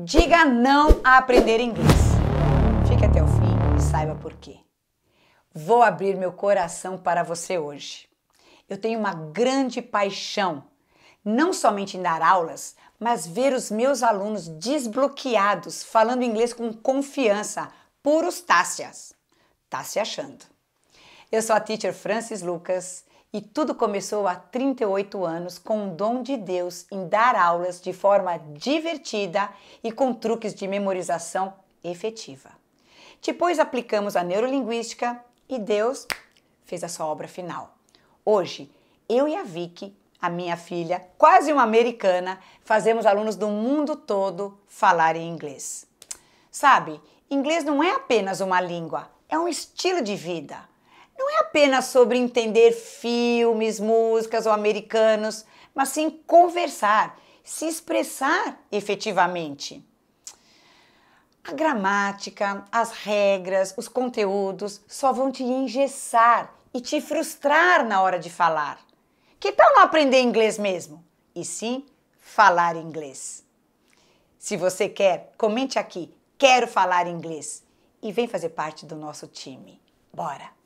Diga não a aprender inglês. Fique até o fim e saiba por quê. Vou abrir meu coração para você hoje. Eu tenho uma grande paixão, não somente em dar aulas, mas ver os meus alunos desbloqueados, falando inglês com confiança, puros tácias. Tá se achando. Eu sou a teacher Francis Lucas e tudo começou há 38 anos com um dom de Deus em dar aulas de forma divertida e com truques de memorização efetiva. Depois aplicamos a neurolinguística e Deus fez a sua obra final. Hoje, eu e a Vicky, a minha filha, quase uma americana, fazemos alunos do mundo todo falarem inglês. Sabe, inglês não é apenas uma língua, é um estilo de vida apenas sobre entender filmes, músicas ou americanos, mas sim conversar, se expressar efetivamente. A gramática, as regras, os conteúdos só vão te engessar e te frustrar na hora de falar. Que tal não aprender inglês mesmo? E sim, falar inglês. Se você quer, comente aqui: quero falar inglês. E vem fazer parte do nosso time. Bora!